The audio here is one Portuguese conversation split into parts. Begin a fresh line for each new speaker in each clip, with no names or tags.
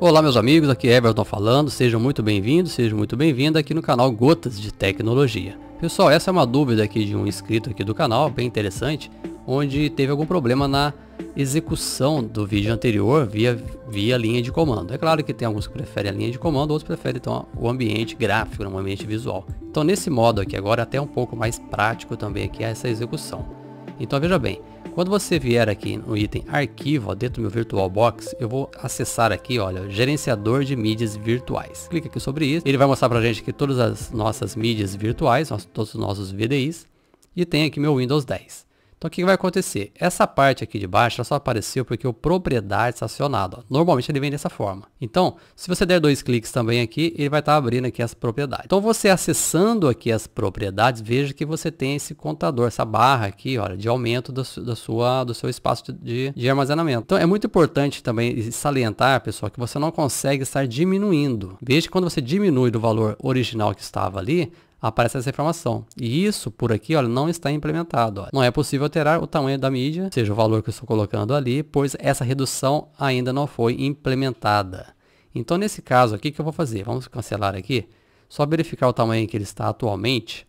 Olá meus amigos, aqui é Everton falando, sejam muito bem-vindos, sejam muito bem-vindos aqui no canal Gotas de Tecnologia. Pessoal, essa é uma dúvida aqui de um inscrito aqui do canal, bem interessante, onde teve algum problema na execução do vídeo anterior via, via linha de comando. É claro que tem alguns que preferem a linha de comando, outros preferem então, o ambiente gráfico, né, o ambiente visual. Então nesse modo aqui agora até um pouco mais prático também aqui é essa execução. Então veja bem, quando você vier aqui no item arquivo, ó, dentro do meu VirtualBox, eu vou acessar aqui, olha, gerenciador de mídias virtuais. Clica aqui sobre isso, ele vai mostrar pra gente aqui todas as nossas mídias virtuais, todos os nossos VDIs, e tem aqui meu Windows 10. Então o que vai acontecer? Essa parte aqui de baixo só apareceu porque o propriedade está acionado. Ó. Normalmente ele vem dessa forma. Então, se você der dois cliques também aqui, ele vai estar tá abrindo aqui as propriedades. Então você acessando aqui as propriedades, veja que você tem esse contador, essa barra aqui, olha, de aumento do, da sua, do seu espaço de, de armazenamento. Então é muito importante também salientar, pessoal, que você não consegue estar diminuindo. Veja que quando você diminui do valor original que estava ali, aparece essa informação. E isso, por aqui, olha, não está implementado. Olha. Não é possível alterar o tamanho da mídia, seja, o valor que eu estou colocando ali, pois essa redução ainda não foi implementada. Então, nesse caso aqui, o que eu vou fazer? Vamos cancelar aqui. Só verificar o tamanho que ele está atualmente,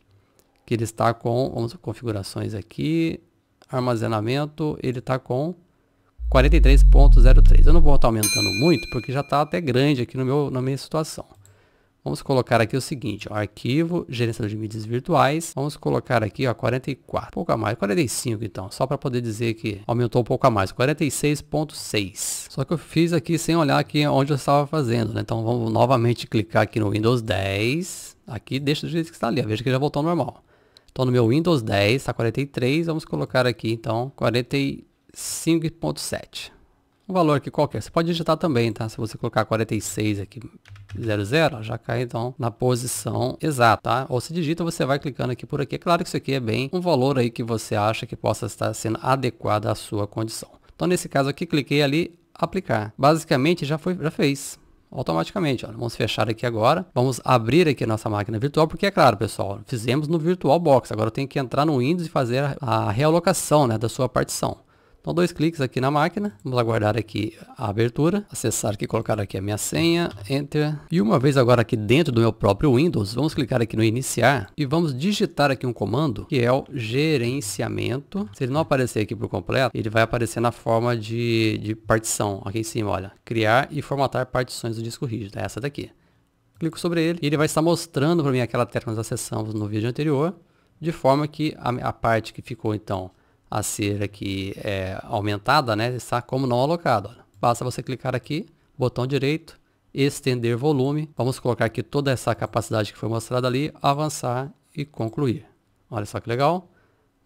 que ele está com, vamos configurações aqui, armazenamento, ele está com 43.03. Eu não vou estar aumentando muito, porque já está até grande aqui no meu, na minha situação. Vamos colocar aqui o seguinte, ó, arquivo, gerenciador de mídias virtuais. Vamos colocar aqui, ó, 44, pouco a mais, 45 então, só para poder dizer que aumentou um pouco a mais, 46.6. Só que eu fiz aqui sem olhar aqui onde eu estava fazendo, né? Então vamos novamente clicar aqui no Windows 10. Aqui deixa do jeito que está ali, ó, veja que já voltou ao normal. Então no meu Windows 10 está 43, vamos colocar aqui então 45.7 um valor aqui qualquer. Você pode digitar também, tá? Se você colocar 46 aqui, 00, já cai então na posição exata, tá? Ou se digita, você vai clicando aqui por aqui. É claro que isso aqui é bem um valor aí que você acha que possa estar sendo adequado à sua condição. Então, nesse caso aqui, cliquei ali, aplicar. Basicamente, já, foi, já fez automaticamente. Olha, vamos fechar aqui agora. Vamos abrir aqui nossa máquina virtual, porque é claro, pessoal, fizemos no VirtualBox. Agora eu tenho que entrar no Windows e fazer a realocação né, da sua partição. Então, dois cliques aqui na máquina, vamos aguardar aqui a abertura, acessar aqui, colocar aqui a minha senha, Enter. E uma vez agora aqui dentro do meu próprio Windows, vamos clicar aqui no Iniciar e vamos digitar aqui um comando que é o gerenciamento. Se ele não aparecer aqui por completo, ele vai aparecer na forma de, de partição, aqui em cima, olha, criar e formatar partições do disco rígido, é essa daqui. Clico sobre ele e ele vai estar mostrando para mim aquela tela que nós acessamos no vídeo anterior, de forma que a, a parte que ficou então a cera aqui é, aumentada, né? Está como não alocado. Olha. Basta você clicar aqui, botão direito, estender volume. Vamos colocar aqui toda essa capacidade que foi mostrada ali, avançar e concluir. Olha só que legal.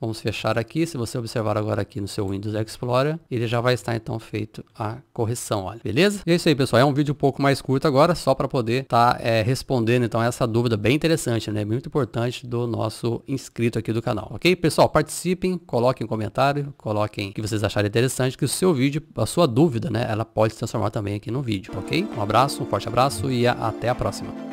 Vamos fechar aqui. Se você observar agora aqui no seu Windows Explorer, ele já vai estar então feito a correção, olha. Beleza? E é isso aí, pessoal. É um vídeo um pouco mais curto agora, só para poder estar tá, é, respondendo então essa dúvida bem interessante, né? Muito importante do nosso inscrito aqui do canal, ok? Pessoal, participem, coloquem um comentário, coloquem o que vocês acharem interessante, que o seu vídeo, a sua dúvida, né? Ela pode se transformar também aqui no vídeo, ok? Um abraço, um forte abraço e até a próxima.